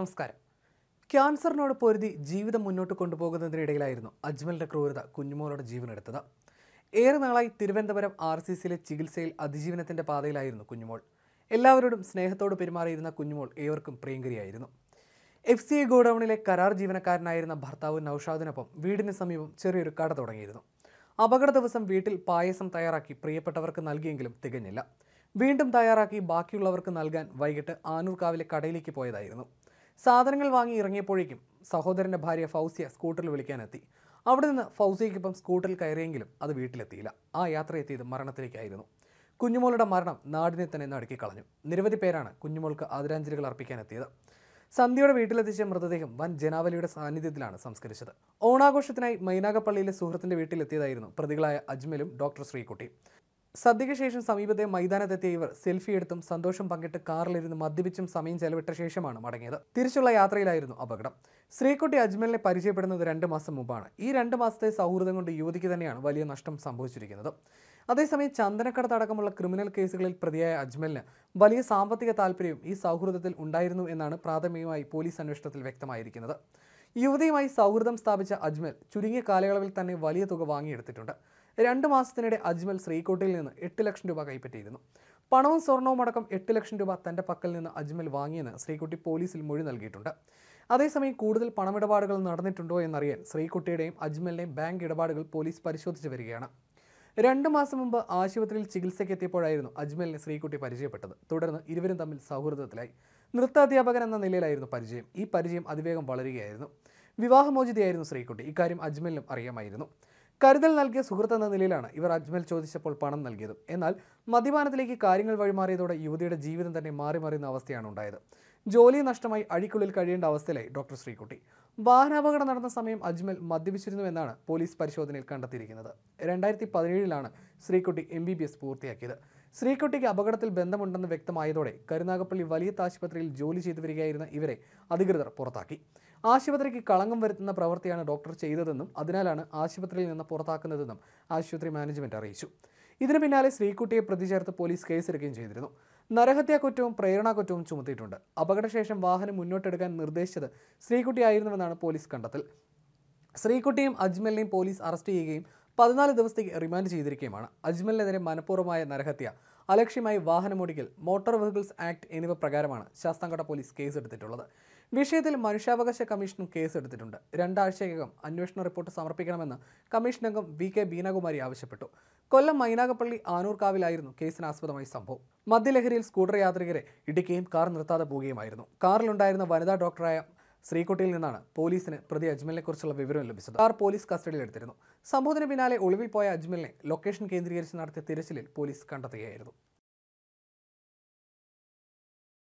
നമസ്കാരം ക്യാൻസറിനോട് പൊരുതി ജീവിതം മുന്നോട്ട് കൊണ്ടുപോകുന്നതിനിടയിലായിരുന്നു അജ്മലിൻ്റെ ക്രൂരത കുഞ്ഞുമോളുടെ ജീവനെടുത്തത് ഏറെ നാളായി തിരുവനന്തപുരം ആർ സി സിയിലെ ചികിത്സയിൽ അതിജീവനത്തിൻ്റെ പാതയിലായിരുന്നു കുഞ്ഞുമോൾ എല്ലാവരോടും സ്നേഹത്തോട് പെരുമാറിയിരുന്ന കുഞ്ഞുമോൾ ഏവർക്കും പ്രിയങ്കരിയായിരുന്നു എഫ് സി ഗോഡൌണിലെ കരാർ ജീവനക്കാരനായിരുന്ന ഭർത്താവ് നൌഷാദിനൊപ്പം വീടിന് സമീപം ചെറിയൊരു കട തുടങ്ങിയിരുന്നു അപകട ദിവസം വീട്ടിൽ പായസം തയ്യാറാക്കി പ്രിയപ്പെട്ടവർക്ക് നൽകിയെങ്കിലും തികഞ്ഞില്ല വീണ്ടും തയ്യാറാക്കി ബാക്കിയുള്ളവർക്ക് നൽകാൻ വൈകിട്ട് ആനൂർക്കാവിലെ കടയിലേക്ക് പോയതായിരുന്നു സാധനങ്ങൾ വാങ്ങി ഇറങ്ങിയപ്പോഴേക്കും സഹോദരൻ്റെ ഭാര്യ ഫൗസിയ സ്കൂട്ടറിൽ വിളിക്കാനെത്തി അവിടെ നിന്ന് ഫൗസിയയ്ക്കൊപ്പം സ്കൂട്ടറിൽ കയറിയെങ്കിലും അത് വീട്ടിലെത്തിയില്ല ആ യാത്ര എത്തിയത് മരണത്തിലേക്കായിരുന്നു കുഞ്ഞുമോളുടെ മരണം നാടിനെ തന്നെ നടുക്കി കളഞ്ഞു നിരവധി പേരാണ് കുഞ്ഞുമോൾക്ക് ആദരാഞ്ജലികൾ അർപ്പിക്കാനെത്തിയത് സന്ധ്യയുടെ വീട്ടിലെത്തിച്ച മൃതദേഹം വൻ ജനാവലിയുടെ സാന്നിധ്യത്തിലാണ് സംസ്കരിച്ചത് ഓണാഘോഷത്തിനായി മൈനാഗപ്പള്ളിയിലെ സുഹൃത്തിൻ്റെ വീട്ടിലെത്തിയതായിരുന്നു പ്രതികളായ അജ്മലും ഡോക്ടർ ശ്രീകുട്ടിയും സദ്യയ്ക്ക് ശേഷം സമീപത്തെ മൈതാനത്തെത്തിയ ഇവർ സെൽഫി എടുത്തും സന്തോഷം പങ്കിട്ട് കാറിലിരുന്ന് മദ്യപിച്ചും സമയം ചെലവിട്ട ശേഷമാണ് മടങ്ങിയത് തിരിച്ചുള്ള യാത്രയിലായിരുന്നു അപകടം ശ്രീക്കുട്ടി അജ്മലിനെ പരിചയപ്പെടുന്നത് രണ്ട് മാസം മുമ്പാണ് ഈ രണ്ട് മാസത്തെ സൗഹൃദം കൊണ്ട് യുവതിക്ക് തന്നെയാണ് വലിയ നഷ്ടം സംഭവിച്ചിരിക്കുന്നത് അതേസമയം ചന്ദനക്കടത്ത് അടക്കമുള്ള ക്രിമിനൽ കേസുകളിൽ പ്രതിയായ അജ്മലിന് വലിയ സാമ്പത്തിക താല്പര്യവും ഈ സൗഹൃദത്തിൽ ഉണ്ടായിരുന്നു എന്നാണ് പ്രാഥമികമായി പോലീസ് അന്വേഷണത്തിൽ വ്യക്തമായിരിക്കുന്നത് യുവതിയുമായി സൗഹൃദം സ്ഥാപിച്ച അജ്മൽ ചുരുങ്ങിയ കാലയളവിൽ തന്നെ വലിയ തുക വാങ്ങിയെടുത്തിട്ടുണ്ട് രണ്ട് മാസത്തിനിടെ അജ്മൽ ശ്രീകോട്ടിൽ നിന്ന് എട്ട് ലക്ഷം രൂപ കൈപ്പറ്റിയിരുന്നു പണവും സ്വർണവും അടക്കം എട്ട് ലക്ഷം രൂപ തൻ്റെ പക്കൽ നിന്ന് അജ്മൽ വാങ്ങിയെന്ന് ശ്രീകുട്ടി പോലീസിൽ മൊഴി നൽകിയിട്ടുണ്ട് അതേസമയം കൂടുതൽ പണമിടപാടുകൾ നടന്നിട്ടുണ്ടോ എന്നറിയാൻ ശ്രീകുട്ടിയുടെയും അജ്മലിൻ്റെയും ബാങ്ക് ഇടപാടുകൾ പോലീസ് പരിശോധിച്ചു വരികയാണ് രണ്ട് മാസം മുമ്പ് ആശുപത്രിയിൽ ചികിത്സയ്ക്ക് എത്തിയപ്പോഴായിരുന്നു അജ്മലിനെ ശ്രീകുട്ടി പരിചയപ്പെട്ടത് തുടർന്ന് ഇരുവരും തമ്മിൽ സൗഹൃദത്തിലായി നൃത്താധ്യാപകൻ എന്ന നിലയിലായിരുന്നു പരിചയം ഈ പരിചയം അതിവേഗം വളരുകയായിരുന്നു വിവാഹമോചിതയായിരുന്നു ശ്രീകുട്ടി ഇക്കാര്യം അജ്മലിനും അറിയാമായിരുന്നു കരുതൽ നൽകിയ സുഹൃത്ത് എന്ന നിലയിലാണ് ഇവർ അജ്മൽ ചോദിച്ചപ്പോൾ പണം നൽകിയത് എന്നാൽ മദ്യപാനത്തിലേക്ക് കാര്യങ്ങൾ വഴിമാറിയതോടെ യുവതിയുടെ ജീവിതം തന്നെ മാറി മറിയുന്ന അവസ്ഥയാണ് ഉണ്ടായത് ജോലി നഷ്ടമായി അഴിക്കുള്ളിൽ കഴിയേണ്ട അവസ്ഥയിലായി ഡോക്ടർ ശ്രീകുട്ടി വാഹനാപകടം നടന്ന സമയം അജ്മൽ മദ്യപിച്ചിരുന്നു എന്നാണ് പോലീസ് പരിശോധനയിൽ കണ്ടെത്തിയിരിക്കുന്നത് രണ്ടായിരത്തി പതിനേഴിലാണ് Sreekutty M B B S പൂർത്തിയാക്കിയത് ശ്രീകുട്ടിക്ക് അപകടത്തിൽ ബന്ധമുണ്ടെന്ന് വ്യക്തമായതോടെ കരുനാഗപ്പള്ളി വലിയ ആശുപത്രിയിൽ ജോലി ചെയ്തു വരികയായിരുന്ന ഇവരെ അധികൃതർ പുറത്താക്കി ആശുപത്രിക്ക് കളങ്കം വരുത്തുന്ന പ്രവൃത്തിയാണ് ഡോക്ടർ ചെയ്തതെന്നും അതിനാലാണ് ആശുപത്രിയിൽ നിന്ന് പുറത്താക്കുന്നതെന്നും ആശുപത്രി മാനേജ്മെന്റ് അറിയിച്ചു ഇതിനു പിന്നാലെ ശ്രീകുട്ടിയെ പ്രതിചേർത്ത് പോലീസ് കേസെടുക്കുകയും ചെയ്തിരുന്നു നരഹത്യാക്കുറ്റവും കുറ്റവും ചുമത്തിയിട്ടുണ്ട് അപകടശേഷം വാഹനം മുന്നോട്ടെടുക്കാൻ നിർദ്ദേശിച്ചത് ശ്രീകുട്ടിയായിരുന്നുവെന്നാണ് പോലീസ് കണ്ടെത്തൽ ശ്രീകുട്ടിയും അജ്മലിനെയും പോലീസ് അറസ്റ്റ് ചെയ്യുകയും പതിനാല് ദിവസത്തേക്ക് റിമാൻഡ് ചെയ്തിരിക്കുകയുമാണ് അജ്മലിനെതിരെ മനഃപൂർവ്വമായ നരഹത്യ അലക്ഷ്യമായി വാഹനമോടിക്കൽ മോട്ടോർ വെഹിക്കിൾസ് ആക്ട് എന്നിവ പ്രകാരമാണ് ശാസ്താംകോട്ട പോലീസ് കേസെടുത്തിട്ടുള്ളത് വിഷയത്തിൽ മനുഷ്യാവകാശ കമ്മീഷനും കേസെടുത്തിട്ടുണ്ട് രണ്ടാഴ്ചയ്ക്കകം അന്വേഷണ റിപ്പോർട്ട് സമർപ്പിക്കണമെന്ന് കമ്മീഷൻ അംഗം വി കെ ബീനകുമാരി ആവശ്യപ്പെട്ടു കൊല്ലം മൈനാഗപ്പള്ളി ആനൂർക്കാവിലായിരുന്നു കേസിനാസ്പദമായ സംഭവം മദ്യലഹരിയിൽ സ്കൂട്ടർ യാത്രികരെ ഇടിക്കുകയും കാർ നിർത്താതെ പോവുകയുമായിരുന്നു കാറിലുണ്ടായിരുന്ന വനിതാ ഡോക്ടറായ ശ്രീകുട്ടിയിൽ നിന്നാണ് പോലീസിന് പ്രതി കുറിച്ചുള്ള വിവരം ലഭിച്ചത് കാർ പോലീസ് കസ്റ്റഡിയിലെടുത്തിരുന്നു സംഭവത്തിന് പിന്നാലെ ഒളിവിൽ പോയ അജ്മലിനെ ലൊക്കേഷൻ കേന്ദ്രീകരിച്ച് നടത്തിയ തിരച്ചിലിൽ പോലീസ് കണ്ടെത്തുകയായിരുന്നു